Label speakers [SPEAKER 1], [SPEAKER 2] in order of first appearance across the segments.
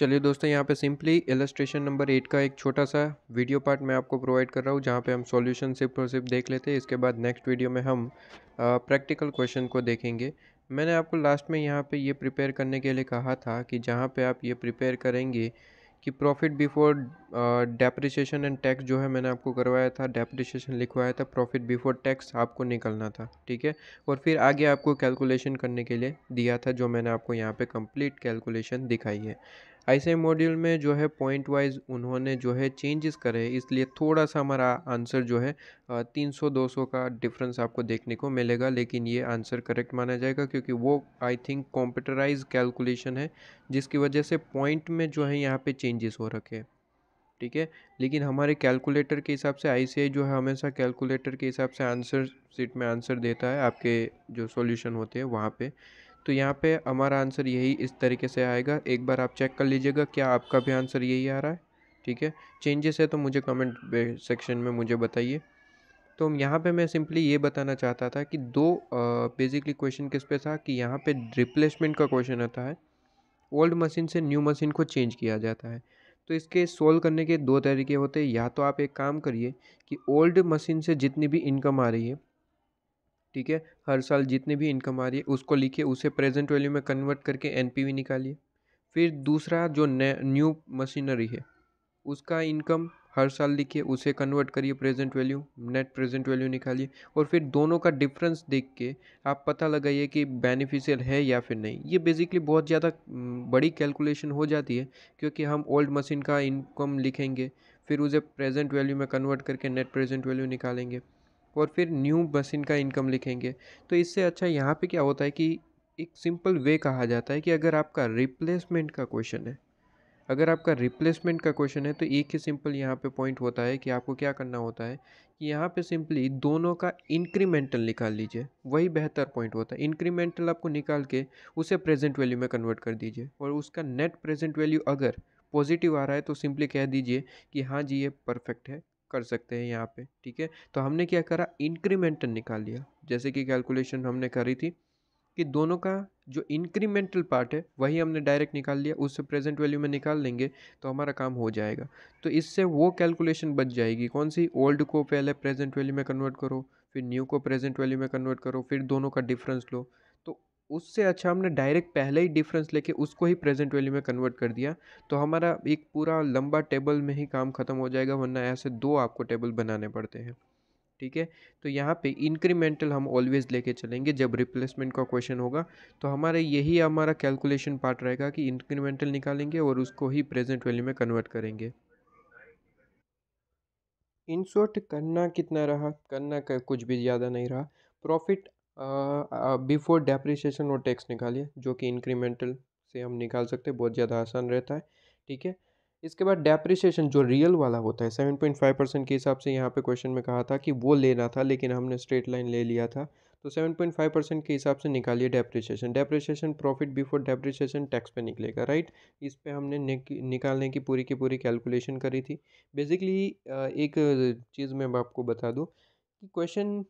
[SPEAKER 1] चलिए दोस्तों यहाँ पे सिंपली इलस्ट्रेशन नंबर एट का एक छोटा सा वीडियो पार्ट मैं आपको प्रोवाइड कर रहा हूँ जहाँ पे हम सॉल्यूशन सिर्फ और सिर्फ देख लेते हैं इसके बाद नेक्स्ट वीडियो में हम प्रैक्टिकल क्वेश्चन को देखेंगे मैंने आपको लास्ट में यहाँ पे ये प्रिपेयर करने के लिए कहा था कि जहाँ पर आप ये प्रिपेयर करेंगे कि profit before depreciation and tax जो है मैंने आपको करवाया था डेप्रिसिएशन लिखवाया था प्रॉफिट बिफोर टैक्स आपको निकलना था ठीक है और फिर आगे आपको कैलकुलेशन करने के लिए दिया था जो मैंने आपको यहाँ पे कंप्लीट कैलकुलेशन दिखाई है ऐसे मॉड्यूल में जो है पॉइंट वाइज उन्होंने जो है चेंजेस करे इसलिए थोड़ा सा हमारा आंसर जो है 300-200 का डिफरेंस आपको देखने को मिलेगा लेकिन ये आंसर करेक्ट माना जाएगा क्योंकि वो आई थिंक कंप्यूटराइज कैलकुलेशन है जिसकी वजह से पॉइंट में जो है यहाँ पे चेंजेस हो रखे हैं ठीक है लेकिन हमारे कैलकुलेटर के हिसाब से आई जो है हमेशा कैलकुलेटर के हिसाब से आंसर सीट में आंसर देता है आपके जो सोल्यूशन होते हैं वहाँ पर तो यहाँ पे हमारा आंसर यही इस तरीके से आएगा एक बार आप चेक कर लीजिएगा क्या आपका भी आंसर यही आ रहा है ठीक है चेंजेस है तो मुझे कमेंट सेक्शन में मुझे बताइए तो यहाँ पे मैं सिंपली ये बताना चाहता था कि दो बेसिकली क्वेश्चन किस पे था कि यहाँ पे रिप्लेसमेंट का क्वेश्चन आता है ओल्ड मशीन से न्यू मशीन को चेंज किया जाता है तो इसके सोल्व करने के दो तरीके होते हैं या तो आप एक काम करिए कि ओल्ड मशीन से जितनी भी इनकम आ रही है ठीक है हर साल जितनी भी इनकम आ रही है उसको लिखिए उसे प्रेजेंट वैल्यू में कन्वर्ट करके एन निकालिए फिर दूसरा जो न्यू मशीनरी है उसका इनकम हर साल लिखिए उसे कन्वर्ट करिए present value net present value निकालिए और फिर दोनों का डिफरेंस देख के आप पता लगाइए कि बेनिफिशियल है या फिर नहीं ये बेसिकली बहुत ज़्यादा बड़ी कैलकुलेशन हो जाती है क्योंकि हम ओल्ड मशीन का इनकम लिखेंगे फिर उसे प्रेजेंट वैल्यू में कन्वर्ट करके नेट प्रेजेंट वैल्यू निकालेंगे और फिर न्यू मशीन का इनकम लिखेंगे तो इससे अच्छा यहाँ पे क्या होता है कि एक सिंपल वे कहा जाता है कि अगर आपका रिप्लेसमेंट का क्वेश्चन है अगर आपका रिप्लेसमेंट का क्वेश्चन है तो एक ही सिंपल यहाँ पे पॉइंट होता है कि आपको क्या करना होता है कि यहाँ पे सिंपली दोनों का इंक्रीमेंटल निकाल लीजिए वही बेहतर पॉइंट होता है इंक्रीमेंटल आपको निकाल के उसे प्रेजेंट वैल्यू में कन्वर्ट कर दीजिए और उसका नेट प्रेजेंट वैल्यू अगर पॉजिटिव आ रहा है तो सिंपली कह दीजिए कि हाँ जी ये परफेक्ट है कर सकते हैं यहाँ पे ठीक है तो हमने क्या करा इंक्रीमेंटल निकाल लिया जैसे कि कैलकुलेशन हमने करी थी कि दोनों का जो इंक्रीमेंटल पार्ट है वही हमने डायरेक्ट निकाल लिया उससे प्रेजेंट वैल्यू में निकाल लेंगे तो हमारा काम हो जाएगा तो इससे वो कैलकुलेशन बच जाएगी कौन सी ओल्ड को पहले प्रेजेंट वैल्यू में कन्वर्ट करो फिर न्यू को प्रेजेंट वैल्यू में कन्वर्ट करो फिर दोनों का डिफरेंस लो उससे अच्छा हमने डायरेक्ट पहले ही डिफरेंस लेके उसको ही प्रेजेंट वैल्यू में कन्वर्ट कर दिया तो हमारा एक पूरा लंबा टेबल में ही काम ख़त्म हो जाएगा वरना ऐसे दो आपको टेबल बनाने पड़ते हैं ठीक है तो यहाँ पे इंक्रीमेंटल हम ऑलवेज लेके चलेंगे जब रिप्लेसमेंट का क्वेश्चन होगा तो हमारे यही हमारा कैलकुलेशन पार्ट रहेगा कि इंक्रीमेंटल निकालेंगे और उसको ही प्रेजेंट वैल्यू में कन्वर्ट करेंगे इन शॉर्ट करना कितना रहा करना का कुछ भी ज़्यादा नहीं रहा प्रॉफिट बिफोर डेप्रिसिएशन और टैक्स निकालिए जो कि इंक्रीमेंटल से हम निकाल सकते हैं बहुत ज़्यादा आसान रहता है ठीक है इसके बाद डेप्रिसिएशन जो रियल वाला होता है सेवन पॉइंट फाइव परसेंट के हिसाब से यहाँ पे क्वेश्चन में कहा था कि वो लेना था लेकिन हमने स्ट्रेट लाइन ले लिया था तो सेवन पॉइंट फाइव परसेंट के हिसाब से निकालिए depreciation depreciation profit before depreciation tax पे निकलेगा राइट इस पर हमने निकालने की पूरी की पूरी कैलकुलेशन करी थी बेसिकली एक चीज़ मैं आपको बता दूँ कि क्वेश्चन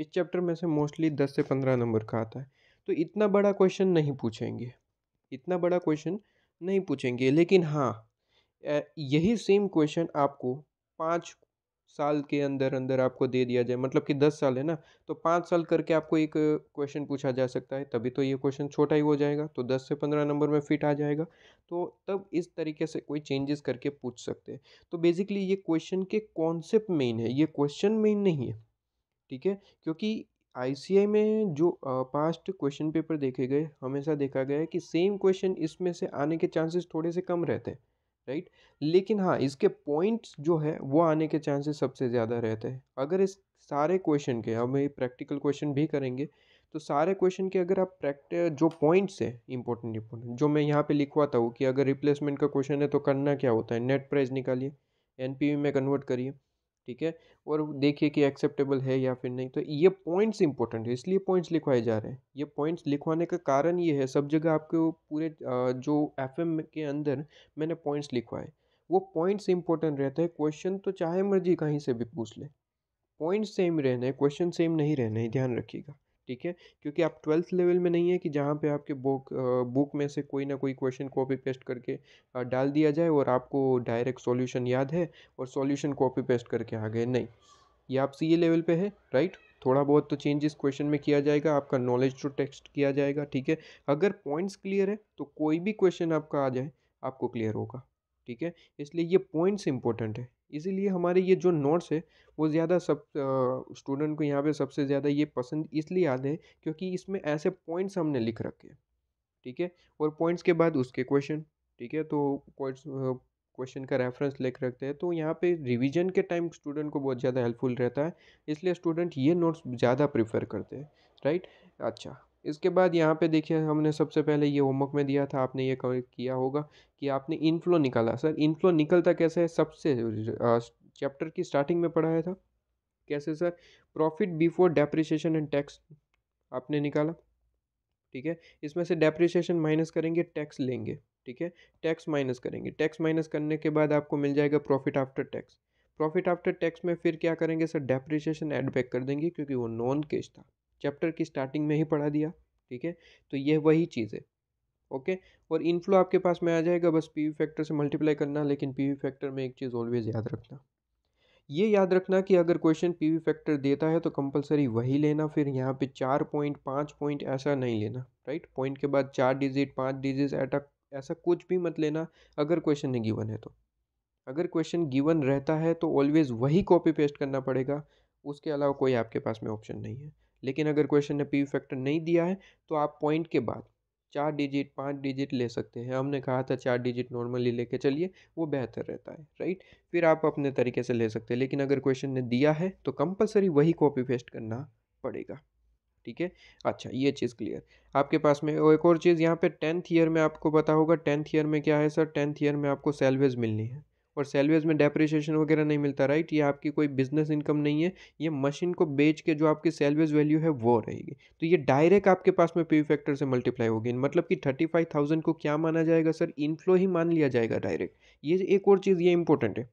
[SPEAKER 1] इस चैप्टर में से मोस्टली दस से पंद्रह नंबर का आता है तो इतना बड़ा क्वेश्चन नहीं पूछेंगे इतना बड़ा क्वेश्चन नहीं पूछेंगे लेकिन हाँ यही सेम क्वेश्चन आपको पाँच साल के अंदर अंदर आपको दे दिया जाए मतलब कि दस साल है ना तो पाँच साल करके आपको एक क्वेश्चन पूछा जा सकता है तभी तो ये क्वेश्चन छोटा ही हो जाएगा तो दस से पंद्रह नंबर में फिट आ जाएगा तो तब इस तरीके से कोई चेंजेस करके पूछ सकते हैं तो बेसिकली ये क्वेश्चन के कॉन्सेप्ट मेन है ये क्वेश्चन मेन नहीं है ठीक है क्योंकि आई में जो पास्ट क्वेश्चन पेपर देखे गए हमेशा देखा गया है कि सेम क्वेश्चन इसमें से आने के चांसेस थोड़े से कम रहते हैं राइट लेकिन हाँ इसके पॉइंट्स जो है वो आने के चांसेस सबसे ज़्यादा रहते हैं अगर इस सारे क्वेश्चन के हम ये प्रैक्टिकल क्वेश्चन भी करेंगे तो सारे क्वेश्चन के अगर आप प्रैक्ट जो पॉइंट्स है इंपॉर्टेंट इंपॉर्टेंट जो मैं यहाँ पे लिखवाता हूँ कि अगर रिप्लेसमेंट का क्वेश्चन है तो करना क्या होता है नेट प्राइस निकालिए एन में कन्वर्ट करिए ठीक है और देखिए कि एक्सेप्टेबल है या फिर नहीं तो ये पॉइंट्स इंपॉर्टेंट है इसलिए पॉइंट्स लिखवाए जा रहे हैं ये पॉइंट्स लिखवाने का कारण ये है सब जगह आपके पूरे जो एफ के अंदर मैंने पॉइंट्स लिखवाए वो पॉइंट्स इंपॉर्टेंट रहते हैं क्वेश्चन तो चाहे मर्जी कहीं से भी पूछ ले पॉइंट्स सेम रहने क्वेश्चन सेम नहीं रहने ध्यान रखिएगा ठीक है क्योंकि आप ट्वेल्थ लेवल में नहीं है कि जहाँ पे आपके बुक बुक में से कोई ना कोई क्वेश्चन कॉपी पेस्ट करके डाल दिया जाए और आपको डायरेक्ट सॉल्यूशन याद है और सॉल्यूशन कॉपी पेस्ट करके आ गए नहीं ये आप सी लेवल पे है राइट थोड़ा बहुत तो चेंजेस क्वेश्चन में किया जाएगा आपका नॉलेज टू तो टेक्स्ट किया जाएगा ठीक है अगर पॉइंट्स क्लियर है तो कोई भी क्वेश्चन आपका आ जाए आपको क्लियर होगा ठीक है इसलिए ये पॉइंट्स इंपॉर्टेंट है इसीलिए हमारे ये जो नोट्स है वो ज़्यादा सब स्टूडेंट को यहाँ पे सबसे ज़्यादा ये पसंद इसलिए याद है क्योंकि इसमें ऐसे पॉइंट्स हमने लिख रखे हैं ठीक है और पॉइंट्स के बाद उसके क्वेश्चन ठीक है तो क्वेश्चन का रेफरेंस लिख रखते हैं तो यहाँ पे रिवीजन के टाइम स्टूडेंट को बहुत ज़्यादा हेल्पफुल रहता है इसलिए स्टूडेंट ये नोट्स ज़्यादा प्रेफर करते हैं राइट अच्छा इसके बाद यहाँ पे देखिए हमने सबसे पहले ये होमवर्क में दिया था आपने ये किया होगा कि आपने इनफ्लो निकाला सर इनफ्लो निकलता कैसे है सबसे चैप्टर की स्टार्टिंग में पढ़ाया था कैसे sir profit before depreciation and tax आपने निकाला ठीक है इसमें से डेप्रिसिएशन माइनस करेंगे टैक्स लेंगे ठीक है टैक्स माइनस करेंगे टैक्स माइनस करने के बाद आपको मिल जाएगा profit after tax profit after tax में फिर क्या करेंगे सर डेप्रिसिएशन एड बैक कर देंगे क्योंकि वो नॉन कैश था चैप्टर की स्टार्टिंग में ही पढ़ा दिया ठीक है तो ये वही चीज़ है ओके और इनफ्लो आपके पास में आ जाएगा बस पी फैक्टर से मल्टीप्लाई करना लेकिन पी फैक्टर में एक चीज़ ऑलवेज याद रखना ये याद रखना कि अगर क्वेश्चन पी फैक्टर देता है तो कंपलसरी वही लेना फिर यहाँ पे चार पॉइंट पाँच पॉइंट ऐसा नहीं लेना राइट पॉइंट के बाद चार डिजिट पाँच डिजिट ऐटा ऐसा कुछ भी मत लेना अगर क्वेश्चन नहीं गिवन है तो अगर क्वेश्चन गिवन रहता है तो ऑलवेज़ वही कॉपी पेस्ट करना पड़ेगा उसके अलावा कोई आपके पास में ऑप्शन नहीं है लेकिन अगर क्वेश्चन ने पी फैक्टर नहीं दिया है तो आप पॉइंट के बाद चार डिजिट पाँच डिजिट ले सकते हैं हमने कहा था चार डिजिट नॉर्मली लेके चलिए वो बेहतर रहता है राइट फिर आप अपने तरीके से ले सकते हैं लेकिन अगर क्वेश्चन ने दिया है तो कंपलसरी वही कॉपी पेस्ट करना पड़ेगा ठीक है अच्छा ये चीज़ क्लियर आपके पास में एक और चीज़ यहाँ पे टेंथ ईयर में आपको पता होगा टेंथ ईयर में क्या है सर टेंथ ईयर में आपको सेलवेज मिलनी है और सैलरीज में डेप्रिसिएशन वगैरह नहीं मिलता राइट ये आपकी कोई बिजनेस इनकम नहीं है ये मशीन को बेच के जो आपकी सैलरीज वैल्यू है वो रहेगी तो ये डायरेक्ट आपके पास में पी फैक्टर से मल्टीप्लाई होगी मतलब कि थर्टी फाइव थाउजेंड को क्या माना जाएगा सर इनफ्लो ही मान लिया जाएगा डायरेक्ट ये एक और चीज़ ये इंपॉर्टेंट है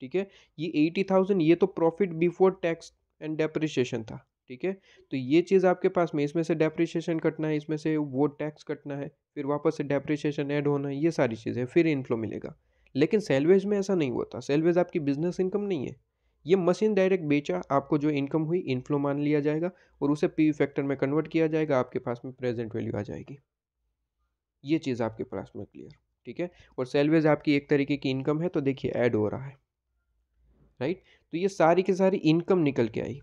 [SPEAKER 1] ठीक है ये एटी थाउजेंड ये तो profit before tax and depreciation था ठीक है तो ये चीज़ आपके पास में इसमें से डेप्रिशिएशन कटना है इसमें से वो टैक्स कटना है फिर वापस से डेप्रिशिएशन ऐड होना है ये सारी चीज़ें फिर इनफ्लो मिलेगा लेकिन सेलवेज में ऐसा नहीं होता सेलवेज आपकी बिजनेस इनकम नहीं है ये मशीन डायरेक्ट बेचा आपको जो इनकम हुई इनफ्लो मान लिया जाएगा और उसे पी फैक्टर में कन्वर्ट किया जाएगा आपके पास में प्रेजेंट वैल्यू आ जाएगी ये चीज़ आपके पास में क्लियर ठीक है और सेलवेज आपकी एक तरीके की इनकम है तो देखिए ऐड हो रहा है राइट तो ये सारी की सारी इनकम निकल के आई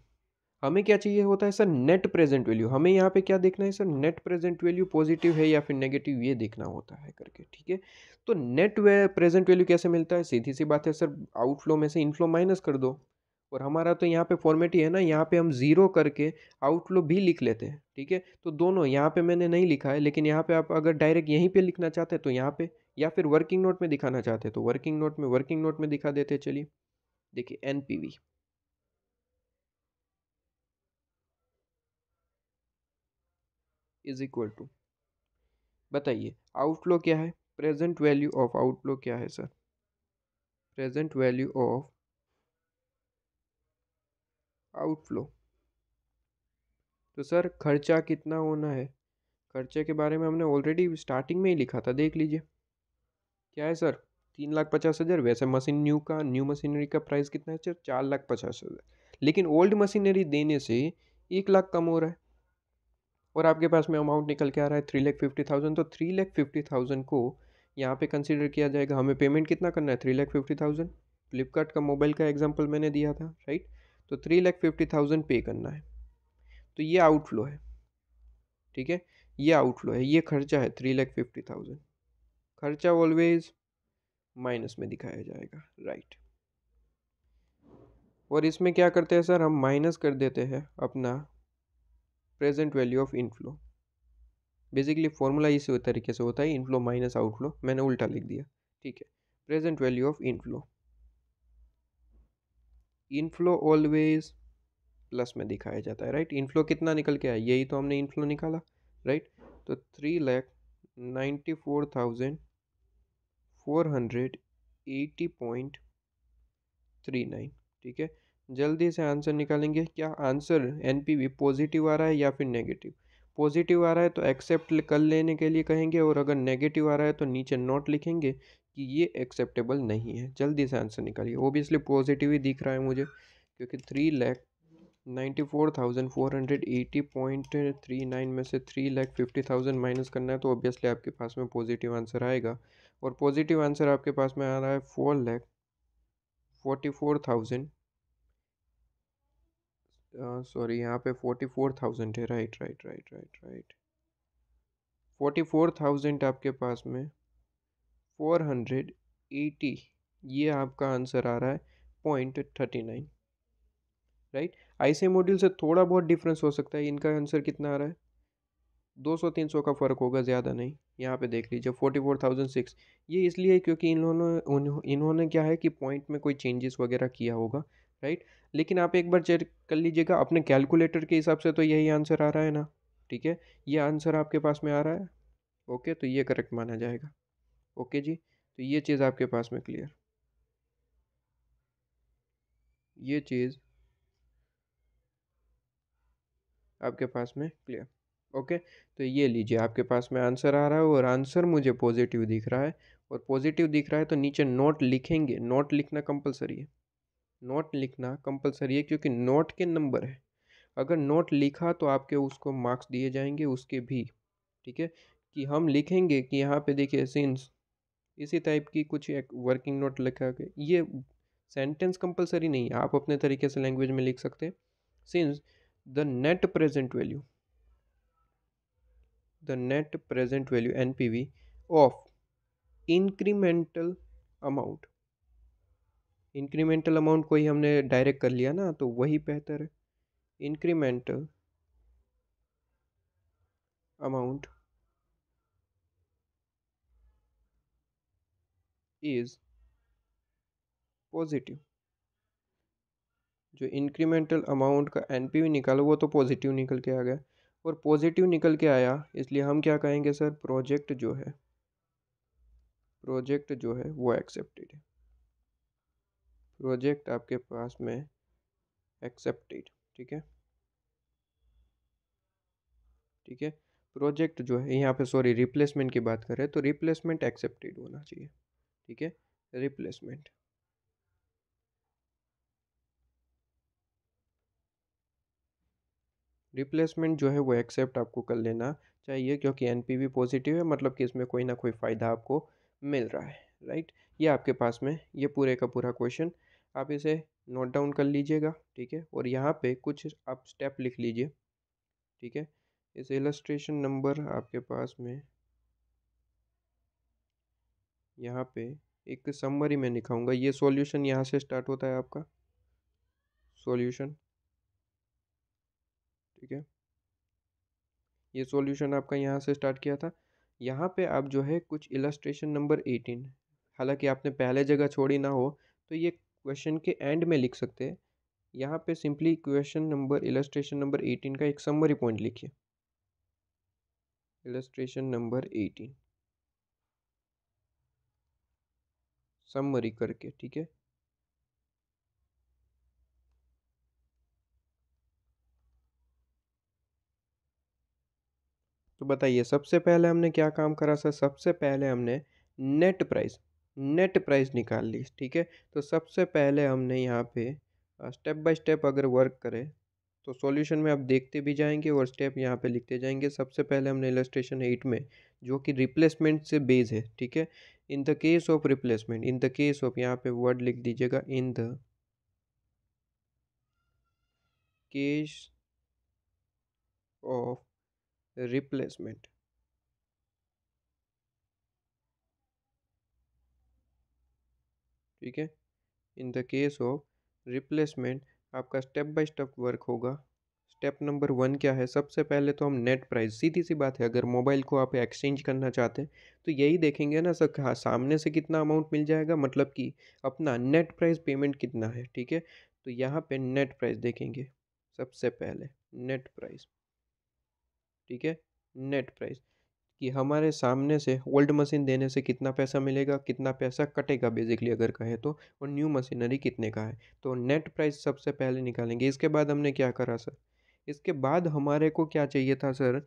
[SPEAKER 1] हमें क्या चाहिए होता है सर नेट प्रेजेंट वैल्यू हमें यहाँ पे क्या देखना है sir net present value positive है या फिर नेगेटिव ये देखना होता है करके ठीक है तो नेट वे प्रेजेंट वैल्यू कैसे मिलता है सीधी सी बात है सर आउटफ्लो में से इनफ्लो माइनस कर दो और हमारा तो यहाँ पे फॉर्मेट ही है ना यहाँ पे हम ज़ीरो करके आउटफ्लो भी लिख लेते हैं ठीक है तो दोनों यहाँ पे मैंने नहीं लिखा है लेकिन यहाँ पे आप अगर डायरेक्ट यहीं पे लिखना चाहते हैं तो यहाँ पे या फिर वर्किंग नोट में दिखाना चाहते हैं तो वर्किंग नोट में वर्किंग नोट में दिखा देते चलिए देखिए एन इज इक्वल टू बताइए आउटफ्लो क्या है प्रेजेंट वैल्यू ऑफ आउटफ्लो क्या है sir present value of outflow तो सर खर्चा कितना होना है खर्चे के बारे में हमने ऑलरेडी स्टार्टिंग में ही लिखा था देख लीजिए क्या है सर तीन लाख पचास हज़ार वैसे मशीन न्यू का न्यू मशीनरी का प्राइस कितना है सर चार लाख पचास हज़ार लेकिन ओल्ड मशीनरी देने से एक लाख कम हो रहा है और आपके पास में अमाउंट निकल के आ रहा है थ्री लैख फिफ्टी थाउजेंड तो थ्री लैख फिफ्टी थाउजेंड को यहाँ पे कंसिडर किया जाएगा हमें पेमेंट कितना करना है three lakh fifty thousand Flipkart का मोबाइल का एग्जाम्पल मैंने दिया था राइट तो थ्री लैख फिफ्टी थाउजेंड पे करना है तो ये आउटफ्लो है ठीक है ये आउटफ्लो है ये खर्चा है थ्री लैख फिफ्टी थाउजेंड खर्चा ऑलवेज माइनस में दिखाया जाएगा राइट और इसमें क्या करते हैं सर हम माइनस कर देते हैं अपना present value of inflow basically formula इस तरीके से होता है इनफ्लो माइनस आउटफ्लो मैंने उल्टा लिख दिया ठीक है present value of inflow inflow always plus में दिखाया जाता है राइट इनफ्लो कितना निकल के आया यही तो हमने इनफ्लो निकाला राइट तो three lakh ninety four thousand four hundred eighty point three nine ठीक है जल्दी से आंसर निकालेंगे क्या आंसर एन पॉजिटिव आ रहा है या फिर नेगेटिव पॉजिटिव आ रहा है तो एक्सेप्ट कर लेने के लिए कहेंगे और अगर नेगेटिव आ रहा है तो नीचे नोट लिखेंगे कि ये एक्सेप्टेबल नहीं है जल्दी से आंसर निकालिए ओबियसली पॉजिटिव ही दिख रहा है मुझे क्योंकि three lakh ninety four thousand four hundred eighty point three nine में से three lakh fifty thousand minus करना है तो ऑब्वियसली आपके पास में पॉजिटिव आंसर आएगा और पॉजिटिव आंसर आपके पास में आ रहा है four lakh forty four thousand sorry यहाँ पे फोर्टी फोर थाउजेंड है right right right right right forty four thousand आपके पास में फोर हंड्रेड एटी ये आपका आंसर आ रहा है point thirty nine right C module से थोड़ा बहुत डिफरेंस हो सकता है इनका आंसर कितना आ रहा है दो सौ तीन सौ का फ़र्क होगा ज़्यादा नहीं यहाँ पे देख लीजिए फोर्टी फोर थाउजेंड सिक्स ये इसलिए क्योंकि इन्होंने इन्होंने क्या है कि पॉइंट में कोई चेंजेस वगैरह किया होगा राइट लेकिन आप एक बार चेक कर लीजिएगा अपने कैलकुलेटर के हिसाब से तो यही आंसर आ रहा है ना ठीक है ये आंसर आपके पास में आ रहा है ओके तो ये करेक्ट माना जाएगा ओके जी तो ये चीज़ आपके पास में क्लियर ये चीज़ आपके पास में क्लियर ओके तो ये लीजिए आपके पास में आंसर आ रहा है और आंसर मुझे पॉजिटिव दिख रहा है और पॉजिटिव दिख रहा है तो नीचे नोट लिखेंगे नोट लिखना कंपलसरी है नोट लिखना कंपलसरी है क्योंकि नोट के नंबर है अगर नोट लिखा तो आपके उसको मार्क्स दिए जाएंगे उसके भी ठीक है कि हम लिखेंगे कि यहाँ पे देखिए सिंस इसी टाइप की कुछ एक वर्किंग नोट लिखा के ये सेंटेंस कंपलसरी नहीं है आप अपने तरीके से लैंग्वेज में लिख सकते हैं since the net present value the net present value N P V of incremental amount incremental amount को ही हमने डायरेक्ट कर लिया ना तो वही बेहतर है इंक्रीमेंटल अमाउंट इज पॉजिटिव जो इंक्रीमेंटल अमाउंट का एन पी निकालो वो तो पॉजिटिव निकल के आ गया और पॉजिटिव निकल के आया इसलिए हम क्या कहेंगे सर प्रोजेक्ट जो है प्रोजेक्ट जो है वो एक्सेप्टेड है प्रोजेक्ट आपके पास में एक्सेप्टेड ठीक है ठीक है प्रोजेक्ट जो है यहाँ पे सॉरी रिप्लेसमेंट की बात करें तो रिप्लेसमेंट एक्सेप्टेड होना चाहिए ठीक है रिप्लेसमेंट रिप्लेसमेंट जो है वो एक्सेप्ट आपको कर लेना चाहिए क्योंकि एन पॉजिटिव है मतलब कि इसमें कोई ना कोई फ़ायदा आपको मिल रहा है राइट ये आपके पास में ये पूरे का पूरा क्वेश्चन आप इसे नोट डाउन कर लीजिएगा ठीक है और यहाँ पे कुछ आप स्टेप लिख लीजिए ठीक है इस इलस्ट्रेशन नंबर आपके पास में यहाँ पे एक समरी में लिखाऊंगा ये सॉल्यूशन यहाँ से स्टार्ट होता है आपका सॉल्यूशन ठीक है ये सॉल्यूशन आपका यहाँ से स्टार्ट किया था यहाँ पे आप जो है कुछ इलस्ट्रेशन नंबर एटीन हालांकि आपने पहले जगह छोड़ी ना हो तो ये क्वेश्चन के एंड में लिख सकते हैं यहाँ पे simply question number illustration number eighteen का एक समरी पॉइंट लिखिए इलस्ट्रेशन नंबर एटीन समरी करके ठीक है तो बताइए सबसे पहले हमने क्या काम करा सर सबसे पहले हमने नेट प्राइस नेट प्राइस निकाल ली ठीक है तो सबसे पहले हमने यहाँ पे स्टेप बाय स्टेप अगर वर्क करें तो सॉल्यूशन में आप देखते भी जाएंगे और स्टेप यहाँ पे लिखते जाएंगे सबसे पहले हमने इलेस्ट्रेशन एट में जो कि रिप्लेसमेंट से बेस है ठीक है in the case of replacement in the case of यहाँ पे वर्ड लिख दीजिएगा in the case of replacement ठीक है in the case of replacement आपका स्टेप बाय स्टेप वर्क होगा स्टेप नंबर वन क्या है सबसे पहले तो हम नेट प्राइस सीधी सी बात है अगर मोबाइल को आप एक्सचेंज करना चाहते हैं तो यही देखेंगे ना सर हाँ सामने से कितना अमाउंट मिल जाएगा मतलब कि अपना नेट प्राइस पेमेंट कितना है ठीक है तो यहाँ पे नेट प्राइस देखेंगे सबसे पहले नेट प्राइस ठीक है नेट प्राइस कि हमारे सामने से ओल्ड मशीन देने से कितना पैसा मिलेगा कितना पैसा कटेगा बेसिकली अगर कहें तो और न्यू मशीनरी कितने का है तो नेट प्राइस सबसे पहले निकालेंगे इसके बाद हमने क्या करा सर इसके बाद हमारे को क्या चाहिए था सर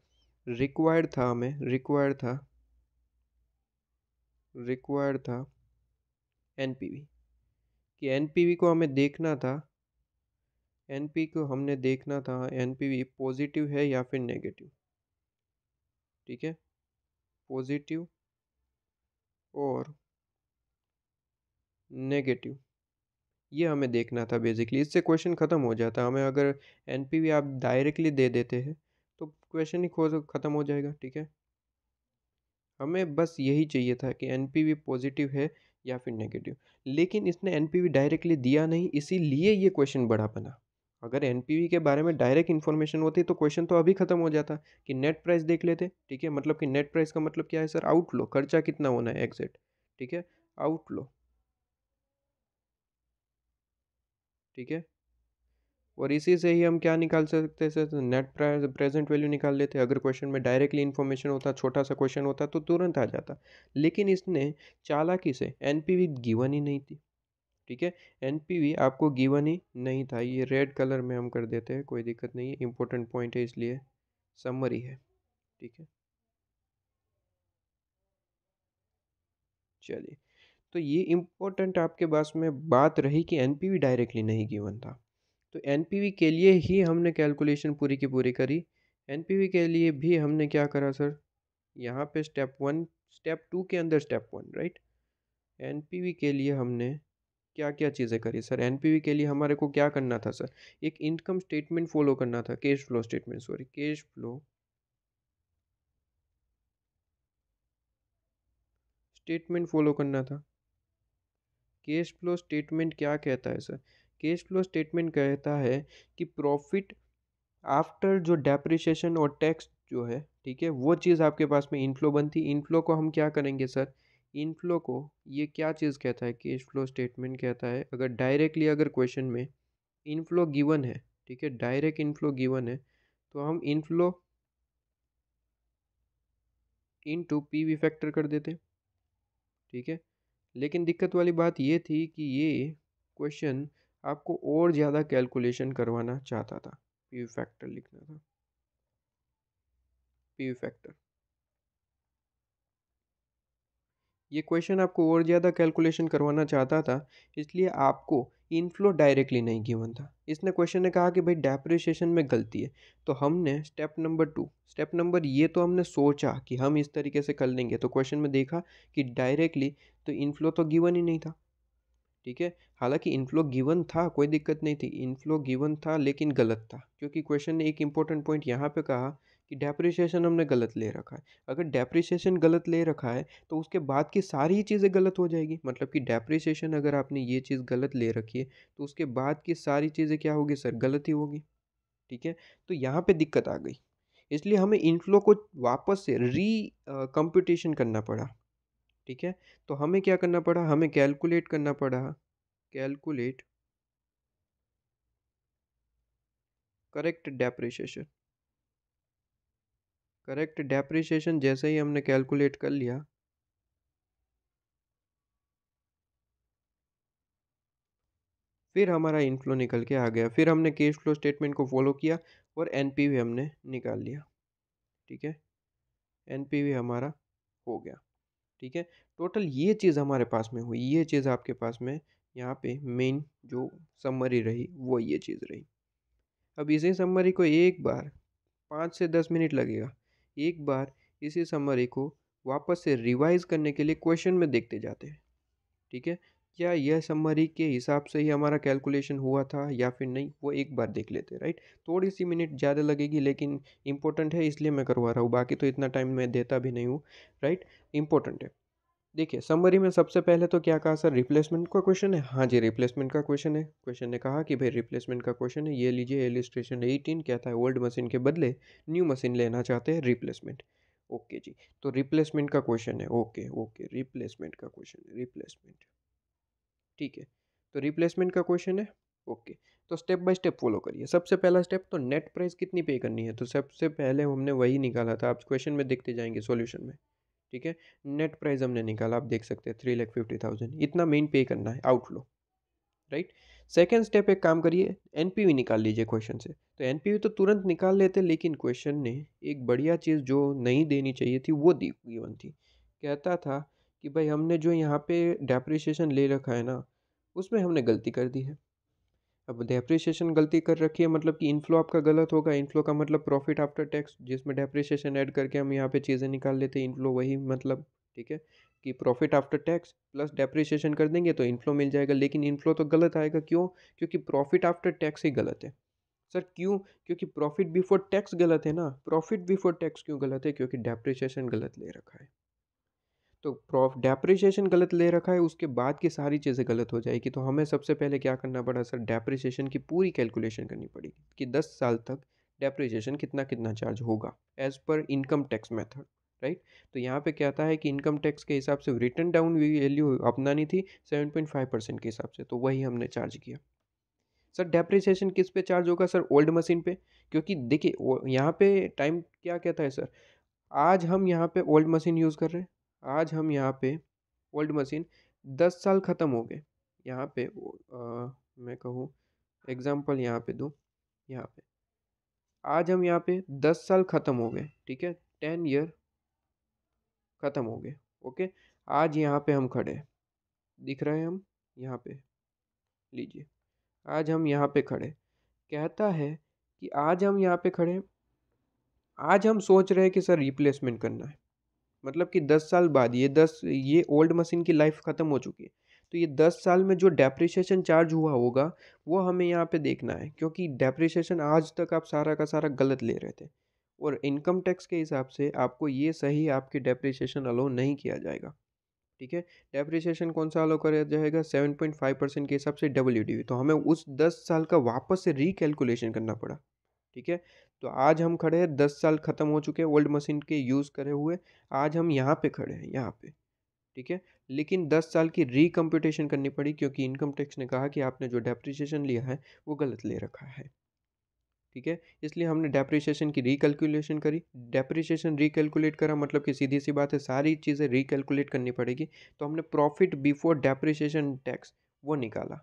[SPEAKER 1] रिक्वायर्ड था हमें रिक्वायर्ड था रिक्वायर्ड था एन कि एन को हमें देखना था एन को हमने देखना था एन पॉजिटिव है या फिर नेगेटिव ठीक है पॉजिटिव और नेगेटिव ये हमें देखना था बेसिकली इससे क्वेश्चन ख़त्म हो जाता हमें अगर एन आप डायरेक्टली दे देते हैं तो क्वेश्चन ही ख़त्म हो जाएगा ठीक है हमें बस यही चाहिए था कि एन पॉजिटिव है या फिर नेगेटिव लेकिन इसने एन डायरेक्टली दिया नहीं इसीलिए ये क्वेश्चन बड़ा बना अगर एन के बारे में डायरेक्ट इन्फॉर्मेशन होती तो क्वेश्चन तो अभी ख़त्म हो जाता कि नेट प्राइस देख लेते ठीक है मतलब कि नेट प्राइस का मतलब क्या है सर आउटलो खर्चा कितना होना है एग्जैक्ट ठीक है आउटलो ठीक है और इसी से ही हम क्या निकाल सकते हैं sir net price present value निकाल लेते अगर क्वेश्चन में डायरेक्टली इन्फॉर्मेशन होता छोटा सा क्वेश्चन होता तो तुरंत आ जाता लेकिन इसने चालाकी से एनपीवी गिवन ही नहीं थी ठीक है एन आपको गिवन ही नहीं था ये रेड कलर में हम कर देते हैं कोई दिक्कत नहीं है इंपॉर्टेंट पॉइंट है इसलिए समरी है ठीक है चलिए तो ये इम्पोर्टेंट आपके पास में बात रही कि एन डायरेक्टली नहीं गिवन था तो एन के लिए ही हमने कैलकुलेशन पूरी की पूरी करी एन के लिए भी हमने क्या करा सर यहाँ पे स्टेप वन स्टेप टू के अंदर स्टेप वन राइट एन के लिए हमने क्या क्या चीज़ें करी सर एन के लिए हमारे को क्या करना था सर एक इनकम स्टेटमेंट फॉलो करना था cash flow statement sorry cash flow statement follow करना था कैश फ्लो स्टेटमेंट क्या कहता है सर कैश फ्लो स्टेटमेंट कहता है कि प्रॉफिट आफ्टर जो डेप्रिसिएशन और टैक्स जो है ठीक है वो चीज़ आपके पास में इनफ्लो बनती इनफ्लो को हम क्या करेंगे सर इनफ्लो को ये क्या चीज़ कहता है कैश फ्लो स्टेटमेंट कहता है अगर डायरेक्टली अगर क्वेश्चन में इनफ्लो गिवन है ठीक है डायरेक्ट इनफ्लो गिवन है तो हम inflow into P V factor कर देते ठीक है लेकिन दिक्कत वाली बात ये थी कि ये क्वेश्चन आपको और ज़्यादा कैलकुलेशन करवाना चाहता था पी वी फैक्टर लिखना था पी वी फैक्टर ये क्वेश्चन आपको और ज़्यादा कैलकुलेशन करवाना चाहता था इसलिए आपको इनफ्लो डायरेक्टली नहीं गिवन था इसने क्वेश्चन ने कहा कि भाई डेप्रिसिएशन में गलती है तो हमने step number two step number ये तो हमने सोचा कि हम इस तरीके से कर लेंगे तो क्वेश्चन में देखा कि डायरेक्टली तो इनफ्लो तो गिवन ही नहीं था ठीक है हालांकि इनफ्लो गिवन था कोई दिक्कत नहीं थी इनफ्लो गिवन था लेकिन गलत था क्योंकि क्वेश्चन ने एक इम्पोर्टेंट पॉइंट यहाँ पे कहा कि डेप्रिसिएशन हमने गलत ले रखा है अगर डेप्रिसिएशन गलत ले रखा है तो उसके बाद की सारी चीज़ें गलत हो जाएगी मतलब कि डेप्रिसिएशन अगर आपने ये चीज़ गलत ले रखी है तो उसके बाद की सारी चीज़ें क्या होगी सर गलत ही होगी ठीक है तो यहाँ पर दिक्कत आ गई इसलिए हमें इनफ्लो को वापस से री कंप्यूटेशन करना पड़ा ठीक है तो हमें क्या करना पड़ा हमें कैलकुलेट करना पड़ा calculate correct depreciation correct depreciation जैसे ही हमने कैलकुलेट कर लिया फिर हमारा इनफ्लो निकल के आ गया फिर हमने कैश फ्लो स्टेटमेंट को फॉलो किया और एन हमने निकाल लिया ठीक है एन भी हमारा हो गया ठीक है टोटल ये चीज़ हमारे पास में हुई ये चीज़ आपके पास में यहाँ पे मेन जो समरी रही वो ये चीज़ रही अब इसी समरी को एक बार पाँच से दस मिनट लगेगा एक बार इसी समरी को वापस से रिवाइज करने के लिए क्वेश्चन में देखते जाते हैं ठीक है क्या यह समरी के हिसाब से ही हमारा कैलकुलेशन हुआ था या फिर नहीं वो एक बार देख लेते राइट थोड़ी सी मिनट ज़्यादा लगेगी लेकिन इंपॉर्टेंट है इसलिए मैं करवा रहा हूँ बाकी तो इतना टाइम मैं देता भी नहीं हूँ राइट इंपॉर्टेंट है देखिए समरी में सबसे पहले तो क्या कहा सर रिप्लेसमेंट का क्वेश्चन है हाँ जी रिप्लेसमेंट का क्वेश्चन है क्वेश्चन ने कहा कि भाई रिप्लेसमेंट का क्वेश्चन है ये लीजिए एलिस्ट्रेशन एटीन कहता है ओल्ड मशीन के बदले न्यू मशीन लेना चाहते हैं रिप्लेसमेंट ओके जी तो रिप्लेसमेंट का क्वेश्चन है ओके ओके रिप्लेसमेंट का क्वेश्चन है रिप्लेसमेंट ठीक है तो रिप्लेसमेंट का क्वेश्चन है ओके तो स्टेप बाय स्टेप फॉलो करिए सबसे पहला स्टेप तो नेट प्राइस कितनी पे करनी है तो सबसे पहले हमने वही निकाला था आप क्वेश्चन में देखते जाएंगे सॉल्यूशन में ठीक है नेट प्राइस हमने निकाला आप देख सकते हैं थ्री लैख फिफ्टी थाउजेंड इतना मेन पे करना है आउटलो राइट सेकेंड स्टेप एक काम करिए एनपीवी निकाल लीजिए क्वेश्चन से तो एनपीवी तो तुरंत निकाल लेते लेकिन क्वेश्चन ने एक बढ़िया चीज़ जो नहीं देनी चाहिए थी वो दी गिवन थी कहता था कि भाई हमने जो यहाँ पे डेप्रिसिएशन ले रखा है ना उसमें हमने गलती कर दी है अब डेप्रिसिएशन गलती कर रखी है मतलब कि इनफ्लो आपका गलत होगा इनफ्लो का मतलब प्रॉफिट आफ्टर टैक्स जिसमें डेप्रिसिएशन ऐड करके हम यहाँ पे चीज़ें निकाल लेते हैं इनफ्लो वही मतलब ठीक है कि profit after tax plus depreciation कर देंगे तो इनफ्लो मिल जाएगा लेकिन इनफ्लो तो गलत आएगा क्यों क्योंकि प्रॉफिट आफ्टर टैक्स ही गलत है सर क्यों क्योंकि प्रॉफिट बिफोर टैक्स गलत है ना प्रॉफिट बिफोर टैक्स क्यों गलत है क्योंकि डेप्रिसिएशन गलत ले रखा है तो प्रॉफ डेप्रिसिएशन गलत ले रखा है उसके बाद की सारी चीज़ें गलत हो जाएगी तो हमें सबसे पहले क्या करना पड़ा सर डेप्रिसिएशन की पूरी कैलकुलेशन करनी पड़ेगी कि दस साल तक डेप्रिसिएशन कितना कितना चार्ज होगा as per income tax method right तो यहाँ पे क्या आता है कि इनकम टैक्स के हिसाब से रिटर्न डाउन वैल्यू अपनानी थी सेवन पॉइंट फाइव परसेंट के हिसाब से तो वही हमने चार्ज किया सर डेप्रिसिएशन किस पे चार्ज होगा सर ओल्ड मशीन पे क्योंकि देखिए यहाँ पे टाइम क्या कहता है सर आज हम यहाँ पे ओल्ड मशीन यूज़ कर रहे हैं आज हम यहाँ पे ओल्ड मशीन दस साल ख़त्म हो गए यहाँ पे आ, मैं कहूँ एग्ज़ाम्पल यहाँ पे दूँ यहाँ पे आज हम यहाँ पे दस साल ख़त्म हो गए ठीक है टेन ईयर ख़त्म हो गए ओके आज यहाँ पे हम खड़े दिख रहे हैं हम यहाँ पे लीजिए आज हम यहाँ पे खड़े कहता है कि आज हम यहाँ पे खड़े आज हम सोच रहे हैं कि सर रिप्लेसमेंट करना है मतलब कि दस साल बाद ये दस ये ओल्ड मशीन की लाइफ ख़त्म हो चुकी है तो ये दस साल में जो डेप्रिसिएशन चार्ज हुआ होगा वो हमें यहाँ पे देखना है क्योंकि डेप्रिसिएशन आज तक आप सारा का सारा गलत ले रहे थे और इनकम टैक्स के हिसाब से आपको ये सही आपके डेप्रिसिएशन अलो नहीं किया जाएगा ठीक है डेप्रिसिएशन कौन सा अलो करा जाएगा सेवन पॉइंट फाइव परसेंट के हिसाब से डब्ल्यू तो हमें उस दस साल का वापस से रिकेलकुलेशन करना पड़ा ठीक है तो आज हम खड़े हैं दस साल ख़त्म हो चुके हैं ओल्ड मशीन के यूज़ करे हुए आज हम यहाँ पे खड़े हैं यहाँ पे ठीक है लेकिन दस साल की रिकम्प्यूटेशन करनी पड़ी क्योंकि इनकम टैक्स ने कहा कि आपने जो डेप्रिसिएशन लिया है वो गलत ले रखा है ठीक है इसलिए हमने डेप्रिसिएशन की रिकैलकुलेशन करी डेप्रिसिएशन रिकैलकुलेट करा मतलब कि सीधी सी बात है सारी चीज़ें रिकैलकुलेट करनी पड़ेगी तो हमने प्रॉफिट बिफोर डेप्रिसिएशन टैक्स वो निकाला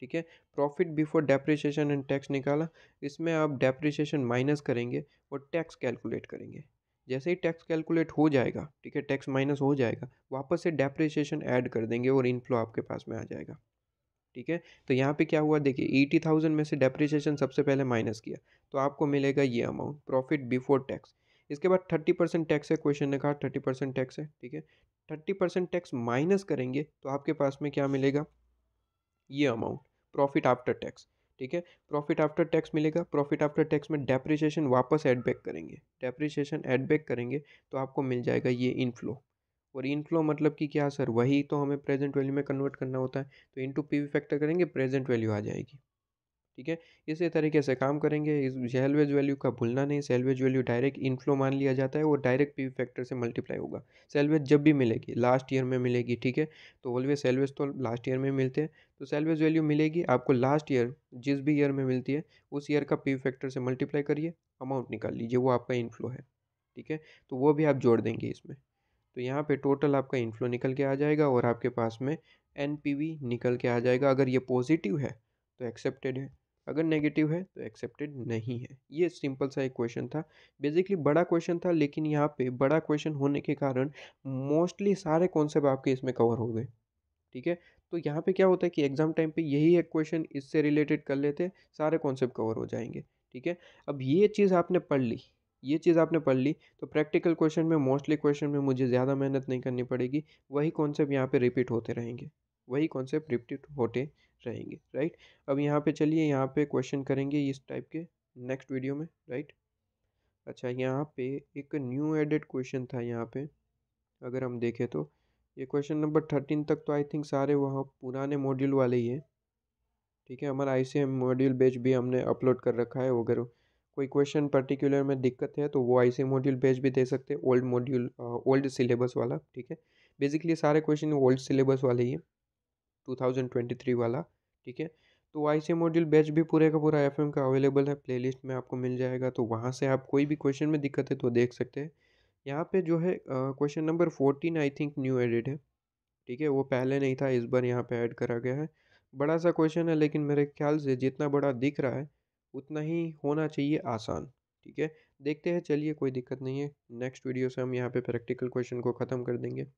[SPEAKER 1] ठीक है profit before depreciation and tax निकाला इसमें आप डेप्रिसिएशन माइनस करेंगे और टैक्स कैलकुलेट करेंगे जैसे ही टैक्स कैलकुलेट हो जाएगा ठीक है टैक्स माइनस हो जाएगा वापस से डेप्रिसिएशन ऐड कर देंगे और इनफ्लो आपके पास में आ जाएगा ठीक है तो यहाँ पे क्या हुआ देखिए एटी थाउजेंड में से डेप्रिसिएशन सबसे पहले माइनस किया तो आपको मिलेगा ये अमाउंट प्रॉफिट बिफोर टैक्स इसके बाद थर्टी परसेंट टैक्स है क्वेश्चन ने कहा थर्टी परसेंट टैक्स है ठीक है थर्टी परसेंट टैक्स माइनस करेंगे तो आपके पास में क्या मिलेगा ये अमाउंट प्रॉफिट आफ्टर टैक्स ठीक है प्रॉफिट आफ्टर टैक्स मिलेगा प्रॉफिट आफ्टर टैक्स में डेप्रिसिएशन वापस एड बैक करेंगे डेप्रिसिएशन ऐड बैक करेंगे तो आपको मिल जाएगा ये इनफ्लो और इनफ्लो मतलब कि क्या सर वही तो हमें प्रेजेंट वैल्यू में कन्वर्ट करना होता है तो इनटू पीवी फैक्टर करेंगे प्रेजेंट वैल्यू आ जाएगी ठीक है इसी तरीके से काम करेंगे इस सेलवेज वैल्यू का भूलना नहीं सेलवेज वैल्यू डायरेक्ट इनफ्लो मान लिया जाता है वो डायरेक्ट पी फैक्टर से मल्टीप्लाई होगा सेलवेज जब भी मिलेगी लास्ट ईयर में मिलेगी ठीक है तो ऑलवेज सेलवेज तो लास्ट ईयर में मिलते हैं तो सेलवेज वैल्यू मिलेगी आपको लास्ट ईयर जिस भी ईयर में मिलती है उस ईयर का पी फैक्टर से मल्टीप्लाई करिए अमाउंट निकाल लीजिए वो आपका इनफ्लो है ठीक है तो वो भी आप जोड़ देंगे इसमें तो यहाँ पे टोटल आपका इनफ्लो निकल के आ जाएगा और आपके पास में एन निकल के आ जाएगा अगर ये पॉजिटिव है तो एक्सेप्टेड है अगर नेगेटिव है तो एक्सेप्टेड नहीं है ये सिंपल सा एक क्वेश्चन था बेसिकली बड़ा क्वेश्चन था लेकिन यहाँ पे बड़ा क्वेश्चन होने के कारण मोस्टली सारे कॉन्सेप्ट आपके इसमें कवर हो गए ठीक है तो यहाँ पे क्या होता है कि एग्ज़ाम टाइम पे यही एक क्वेश्चन इससे रिलेटेड कर लेते सारे कॉन्सेप्ट कवर हो जाएंगे ठीक है अब ये चीज़ आपने पढ़ ली ये चीज़ आपने पढ़ ली तो प्रैक्टिकल क्वेश्चन में मोस्टली क्वेश्चन में मुझे ज़्यादा मेहनत नहीं करनी पड़ेगी वही कॉन्सेप्ट यहाँ पे रिपीट होते रहेंगे वही कॉन्सेप्ट रिपीट होते रहेंगे राइट अब यहाँ पे चलिए यहाँ पे क्वेश्चन करेंगे इस टाइप के नेक्स्ट वीडियो में राइट अच्छा यहाँ पे एक न्यू एडेड क्वेश्चन था यहाँ पे अगर हम देखें तो ये क्वेश्चन नंबर थर्टीन तक तो आई थिंक सारे वहाँ पुराने मॉड्यूल वाले ही हैं ठीक है हमारा आई सी मॉड्यूल बेच भी हमने अपलोड कर रखा है अगर कोई क्वेश्चन पर्टिकुलर में दिक्कत है तो वो आई सी मॉड्यूल बेच भी दे सकते हैं ओल्ड मॉड्यूल ओल्ड सिलेबस वाला ठीक है बेसिकली सारे क्वेश्चन ओल्ड सिलेबस वाले ही हैं 2023 वाला ठीक है तो वाई सी मॉड्यूल बैच भी पूरे का पूरा एफ का अवेलेबल है प्लेलिस्ट में आपको मिल जाएगा तो वहाँ से आप कोई भी क्वेश्चन में दिक्कत है तो देख सकते हैं यहाँ पे जो है question number fourteen I think new added है ठीक है वो पहले नहीं था इस बार यहाँ पे ऐड करा गया है बड़ा सा क्वेश्चन है लेकिन मेरे ख्याल से जितना बड़ा दिख रहा है उतना ही होना चाहिए आसान ठीक है देखते हैं चलिए कोई दिक्कत नहीं है नेक्स्ट वीडियो से हम यहाँ पे प्रैक्टिकल क्वेश्चन को ख़त्म कर देंगे